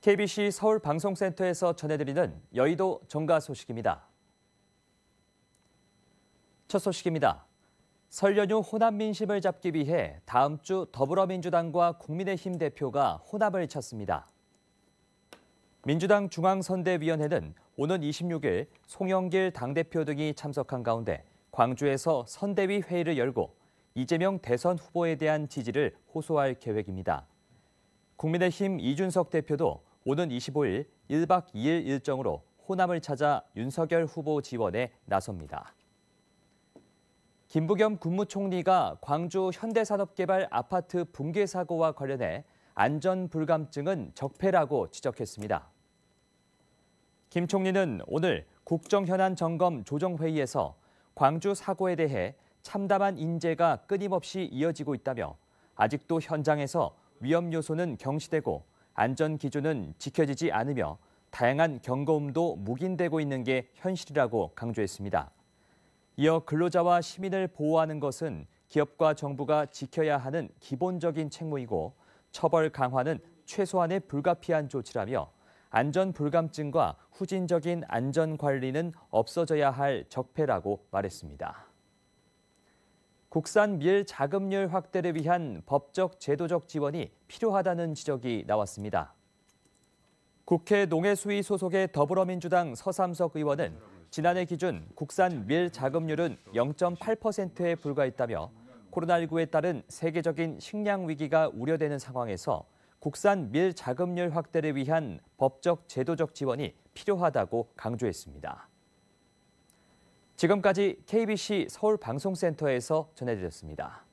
KBC 서울 방송센터에서 전해드리는 여의도 정가 소식입니다. 첫 소식입니다. 설 연휴 호남 민심을 잡기 위해 다음 주 더불어민주당과 국민의힘 대표가 호남을 쳤습니다. 민주당 중앙선대위원회는 오는 26일 송영길 당대표 등이 참석한 가운데 광주에서 선대위 회의를 열고 이재명 대선 후보에 대한 지지를 호소할 계획입니다. 국민의힘 이준석 대표도 오는 25일 1박 2일 일정으로 호남을 찾아 윤석열 후보 지원에 나섭니다. 김부겸 국무총리가 광주 현대산업개발 아파트 붕괴 사고와 관련해 안전 불감증은 적폐라고 지적했습니다. 김 총리는 오늘 국정 현안 점검 조정 회의에서 광주 사고에 대해 참담한 인재가 끊임없이 이어지고 있다며 아직도 현장에서 위험 요소는 경시되고 안전 기준은 지켜지지 않으며 다양한 경고음도 묵인되고 있는 게 현실이라고 강조했습니다. 이어 근로자와 시민을 보호하는 것은 기업과 정부가 지켜야 하는 기본적인 책무이고 처벌 강화는 최소한의 불가피한 조치라며 안전 불감증과 후진적인 안전 관리는 없어져야 할 적폐라고 말했습니다. 국산 밀 자급률 확대를 위한 법적 제도적 지원이 필요하다는 지적이 나왔습니다. 국회 농해수위 소속의 더불어민주당 서삼석 의원은 지난해 기준 국산 밀 자급률은 0.8%에 불과했다며 코로나19에 따른 세계적인 식량 위기가 우려되는 상황에서 국산 밀 자급률 확대를 위한 법적 제도적 지원이 필요하다고 강조했습니다. 지금까지 KBC 서울방송센터에서 전해드렸습니다.